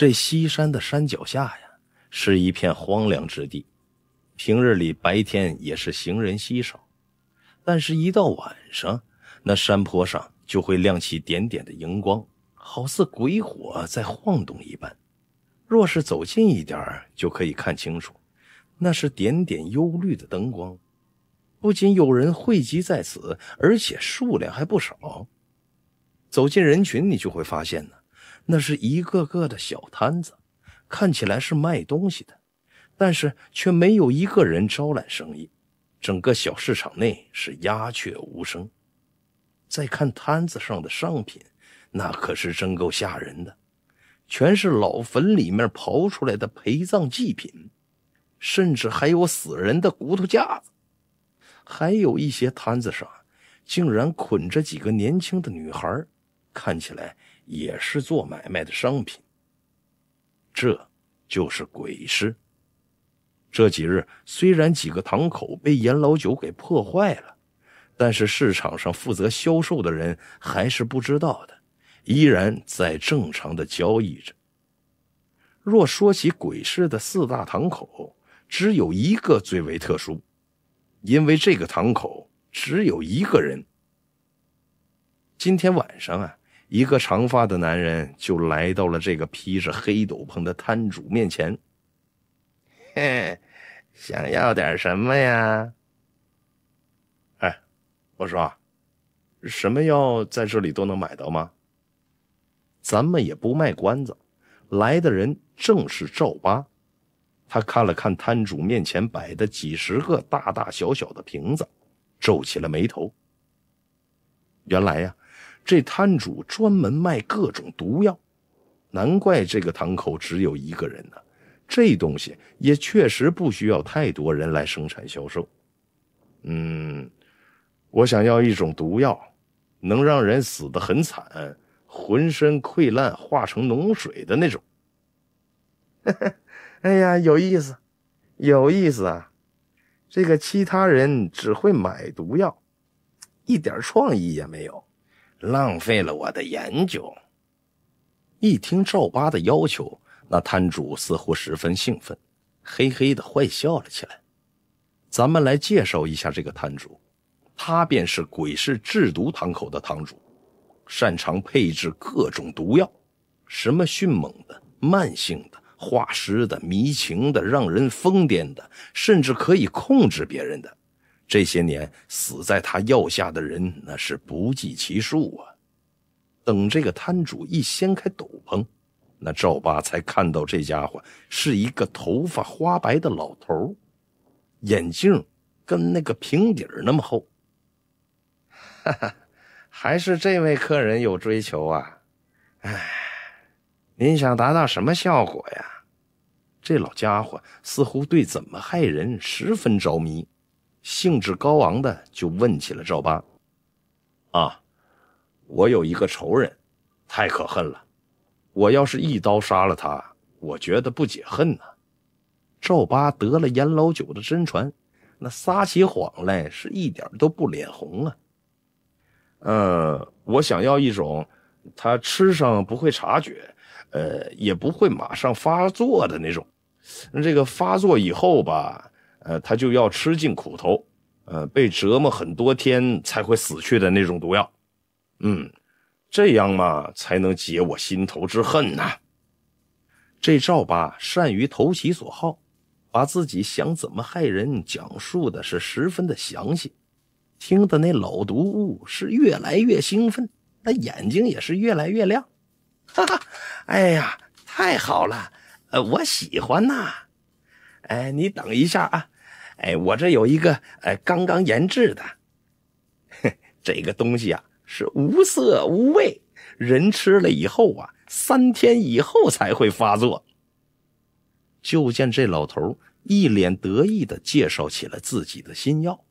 这西山的山脚下呀，是一片荒凉之地。平日里白天也是行人稀少，但是，一到晚上，那山坡上就会亮起点点的荧光，好似鬼火在晃动一般。若是走近一点，就可以看清楚，那是点点幽绿的灯光。不仅有人汇集在此，而且数量还不少。走进人群，你就会发现呢。那是一个个的小摊子，看起来是卖东西的，但是却没有一个人招揽生意。整个小市场内是鸦雀无声。再看摊子上的商品，那可是真够吓人的，全是老坟里面刨出来的陪葬祭品，甚至还有死人的骨头架子。还有一些摊子上，竟然捆着几个年轻的女孩，看起来。也是做买卖的商品，这就是鬼市。这几日虽然几个堂口被严老九给破坏了，但是市场上负责销售的人还是不知道的，依然在正常的交易着。若说起鬼市的四大堂口，只有一个最为特殊，因为这个堂口只有一个人。今天晚上啊。一个长发的男人就来到了这个披着黑斗篷的摊主面前。嘿，想要点什么呀？哎，我说，什么药在这里都能买到吗？咱们也不卖关子，来的人正是赵八。他看了看摊主面前摆的几十个大大小小的瓶子，皱起了眉头。原来呀。这摊主专门卖各种毒药，难怪这个堂口只有一个人呢。这东西也确实不需要太多人来生产销售。嗯，我想要一种毒药，能让人死得很惨，浑身溃烂，化成脓水的那种。哈哈，哎呀，有意思，有意思啊！这个其他人只会买毒药，一点创意也没有。浪费了我的研究。一听赵八的要求，那摊主似乎十分兴奋，嘿嘿的坏笑了起来。咱们来介绍一下这个摊主，他便是鬼市制毒堂口的堂主，擅长配置各种毒药，什么迅猛的、慢性的、化尸的、迷情的、让人疯癫的，甚至可以控制别人的。这些年死在他药下的人，那是不计其数啊！等这个摊主一掀开斗篷，那赵八才看到这家伙是一个头发花白的老头儿，眼镜跟那个平底儿那么厚。哈哈，还是这位客人有追求啊！哎，您想达到什么效果呀？这老家伙似乎对怎么害人十分着迷。兴致高昂的就问起了赵八：“啊，我有一个仇人，太可恨了。我要是一刀杀了他，我觉得不解恨呢。”赵八得了阎老九的真传，那撒起谎来是一点都不脸红啊。呃，我想要一种他吃上不会察觉，呃，也不会马上发作的那种。这个发作以后吧。呃，他就要吃尽苦头，呃，被折磨很多天才会死去的那种毒药，嗯，这样嘛，才能解我心头之恨呐。这赵八善于投其所好，把自己想怎么害人讲述的是十分的详细，听的那老毒物是越来越兴奋，那眼睛也是越来越亮，哈哈，哎呀，太好了，呃，我喜欢呐，哎，你等一下啊。哎，我这有一个，哎，刚刚研制的，这个东西啊是无色无味，人吃了以后啊，三天以后才会发作。就见这老头一脸得意的介绍起了自己的新药，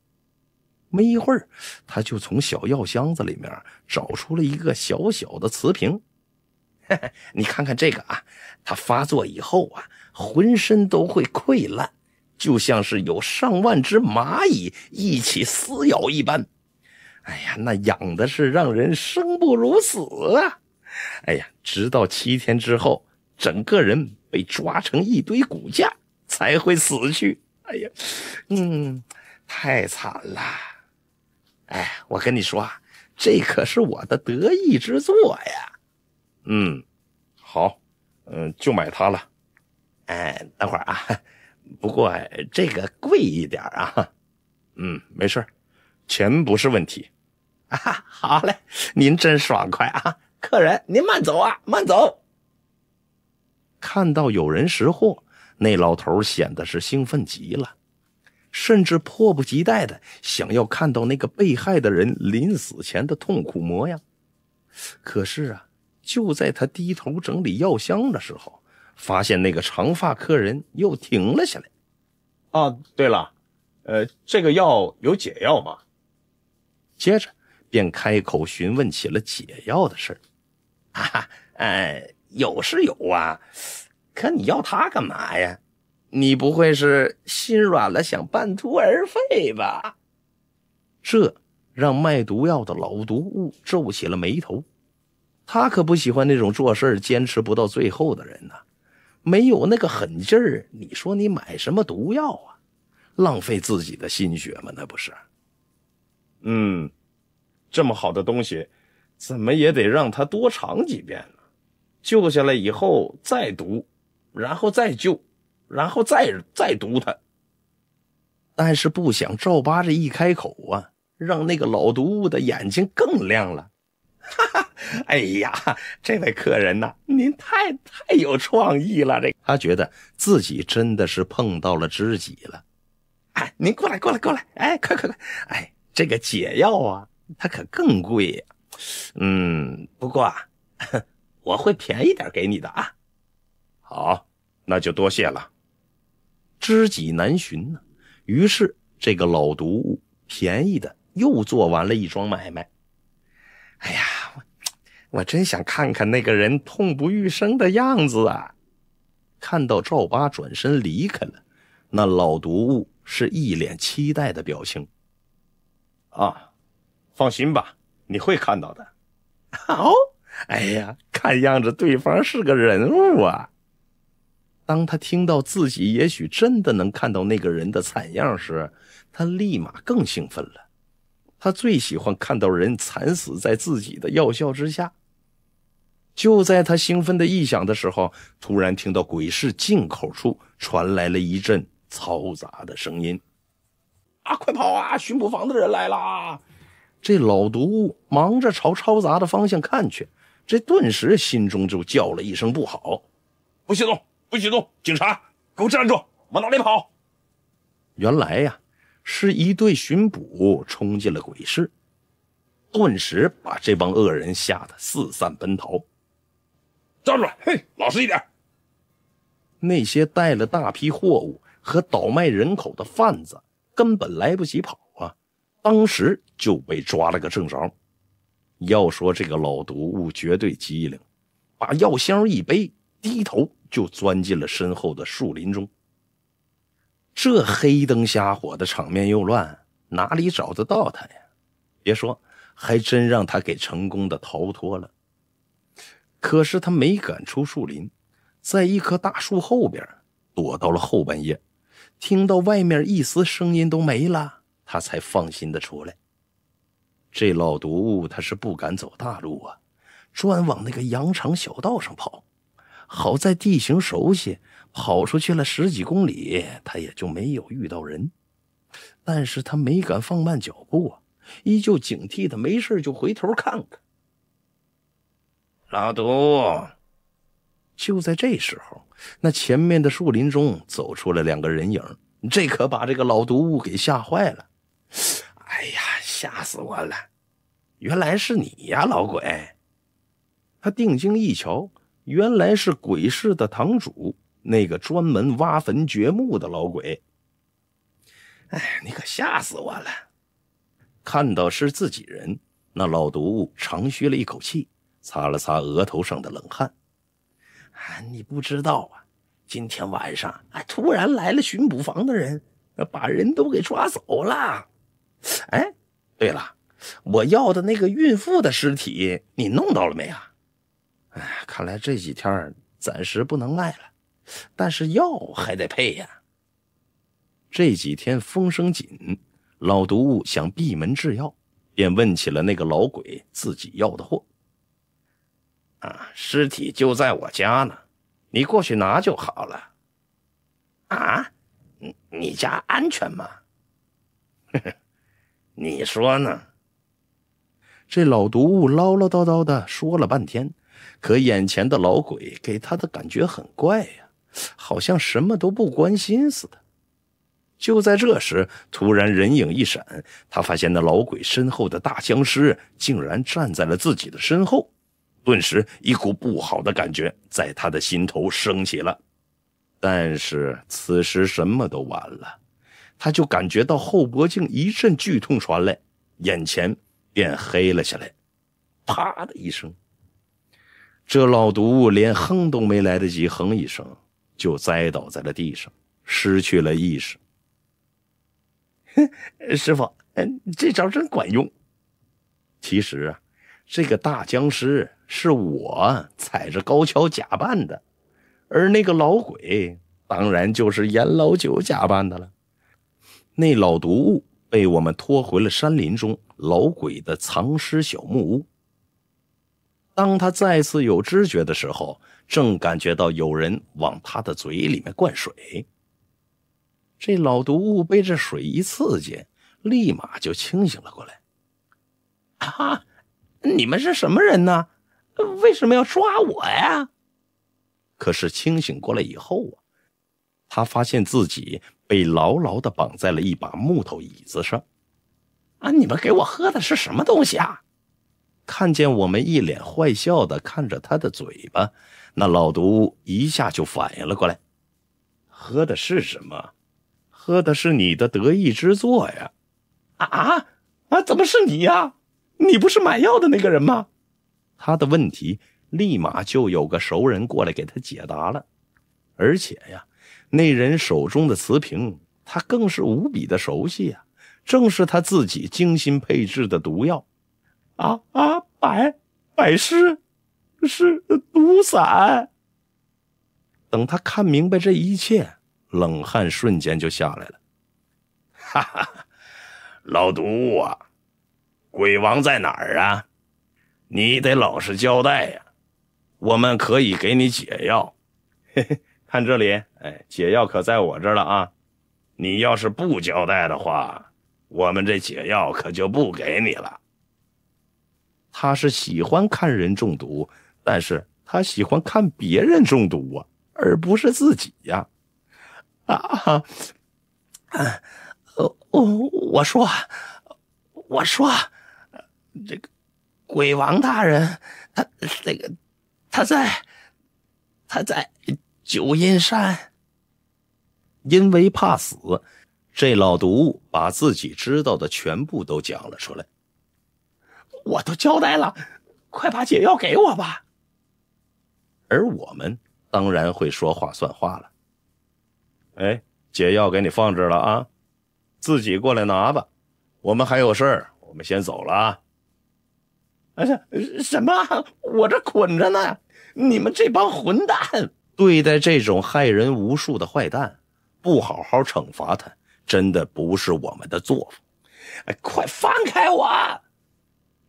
没一会儿，他就从小药箱子里面找出了一个小小的瓷瓶，你看看这个啊，它发作以后啊，浑身都会溃烂。就像是有上万只蚂蚁一起撕咬一般，哎呀，那养的是让人生不如死啊！哎呀，直到七天之后，整个人被抓成一堆骨架才会死去。哎呀，嗯，太惨了。哎，我跟你说啊，这可是我的得意之作呀。嗯，好，嗯，就买它了。哎，等会儿啊。不过，这个贵一点啊。嗯，没事钱不是问题。啊，好嘞，您真爽快啊！客人，您慢走啊，慢走。看到有人识货，那老头显得是兴奋极了，甚至迫不及待的想要看到那个被害的人临死前的痛苦模样。可是啊，就在他低头整理药箱的时候。发现那个长发客人又停了下来。啊，对了，呃，这个药有解药吗？接着便开口询问起了解药的事儿。啊，哎，有是有啊，可你要它干嘛呀？你不会是心软了，想半途而废吧？这让卖毒药的老毒物皱起了眉头。他可不喜欢那种做事坚持不到最后的人呢。没有那个狠劲儿，你说你买什么毒药啊？浪费自己的心血嘛，那不是？嗯，这么好的东西，怎么也得让他多尝几遍呢？救下来以后再毒，然后再救，然后再再毒他。但是不想赵八这一开口啊，让那个老毒物的眼睛更亮了，哈哈。哎呀，这位客人呐，您太太有创意了！这他觉得自己真的是碰到了知己了。哎，您过来，过来，过来！哎，快快快！哎，这个解药啊，它可更贵呀。嗯，不过啊，我会便宜点给你的啊。好，那就多谢了。知己难寻呢，于是这个老毒物便宜的又做完了一桩买卖。哎呀！我真想看看那个人痛不欲生的样子啊！看到赵八转身离开了，那老毒物是一脸期待的表情。啊，放心吧，你会看到的。好，哎呀，看样子对方是个人物啊！当他听到自己也许真的能看到那个人的惨样时，他立马更兴奋了。他最喜欢看到人惨死在自己的药效之下。就在他兴奋的臆想的时候，突然听到鬼市进口处传来了一阵嘈杂的声音。“啊，快跑啊！巡捕房的人来啦！”这老毒物忙着朝嘈杂的方向看去，这顿时心中就叫了一声：“不好！”不许动，不许动！警察，给我站住！往哪里跑？原来呀，是一队巡捕冲进了鬼市，顿时把这帮恶人吓得四散奔逃。站住！嘿，老实一点。那些带了大批货物和倒卖人口的贩子根本来不及跑啊，当时就被抓了个正着。要说这个老毒物绝对机灵，把药箱一背，低头就钻进了身后的树林中。这黑灯瞎火的场面又乱，哪里找得到他呀？别说，还真让他给成功的逃脱了。可是他没敢出树林，在一棵大树后边躲到了后半夜，听到外面一丝声音都没了，他才放心的出来。这老毒物他是不敢走大路啊，专往那个羊肠小道上跑。好在地形熟悉，跑出去了十几公里，他也就没有遇到人。但是他没敢放慢脚步啊，依旧警惕的，没事就回头看看。老毒物，就在这时候，那前面的树林中走出了两个人影，这可把这个老毒物给吓坏了。哎呀，吓死我了！原来是你呀，老鬼！他定睛一瞧，原来是鬼市的堂主，那个专门挖坟掘墓的老鬼。哎，你可吓死我了！看到是自己人，那老毒物长吁了一口气。擦了擦额头上的冷汗，啊，你不知道啊！今天晚上啊，突然来了巡捕房的人，把人都给抓走了。哎，对了，我要的那个孕妇的尸体，你弄到了没啊？哎，看来这几天暂时不能卖了，但是药还得配呀。这几天风声紧，老毒物想闭门制药，便问起了那个老鬼自己要的货。啊，尸体就在我家呢，你过去拿就好了。啊，你你家安全吗？呵呵，你说呢？这老毒物唠唠叨叨的说了半天，可眼前的老鬼给他的感觉很怪呀，好像什么都不关心似的。就在这时，突然人影一闪，他发现那老鬼身后的大僵尸竟然站在了自己的身后。顿时一股不好的感觉在他的心头升起了，但是此时什么都晚了，他就感觉到后脖颈一阵剧痛传来，眼前便黑了下来，啪的一声，这老毒物连哼都没来得及哼一声，就栽倒在了地上，失去了意识。师傅，嗯，这招真管用。其实啊，这个大僵尸。是我踩着高跷假扮的，而那个老鬼当然就是严老九假扮的了。那老毒物被我们拖回了山林中老鬼的藏尸小木屋。当他再次有知觉的时候，正感觉到有人往他的嘴里面灌水。这老毒物被这水一刺激，立马就清醒了过来。啊，你们是什么人呢？为什么要抓我呀？可是清醒过来以后啊，他发现自己被牢牢的绑在了一把木头椅子上。啊！你们给我喝的是什么东西啊？看见我们一脸坏笑的看着他的嘴巴，那老毒一下就反应了过来。喝的是什么？喝的是你的得意之作呀！啊啊啊！怎么是你呀？你不是买药的那个人吗？他的问题，立马就有个熟人过来给他解答了，而且呀，那人手中的瓷瓶，他更是无比的熟悉呀，正是他自己精心配制的毒药。啊啊，百百师是毒伞。等他看明白这一切，冷汗瞬间就下来了。哈哈，老毒物啊，鬼王在哪儿啊？你得老实交代呀，我们可以给你解药。嘿嘿，看这里，哎，解药可在我这儿了啊！你要是不交代的话，我们这解药可就不给你了。他是喜欢看人中毒，但是他喜欢看别人中毒啊，而不是自己呀！啊哈，啊，我我说，我说，这个。鬼王大人，他那个，他在，他在九阴山。因为怕死，这老毒物把自己知道的全部都讲了出来。我都交代了，快把解药给我吧。而我们当然会说话算话了。哎，解药给你放这了啊，自己过来拿吧。我们还有事儿，我们先走了啊。哎呀，什么？我这捆着呢！你们这帮混蛋！对待这种害人无数的坏蛋，不好好惩罚他，真的不是我们的作风。哎，快放开我！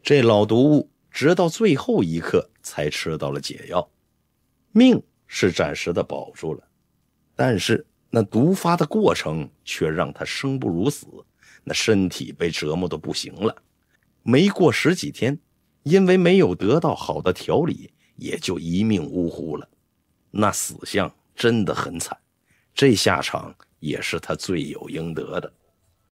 这老毒物直到最后一刻才吃到了解药，命是暂时的保住了，但是那毒发的过程却让他生不如死，那身体被折磨的不行了。没过十几天。因为没有得到好的调理，也就一命呜呼了。那死相真的很惨，这下场也是他罪有应得的。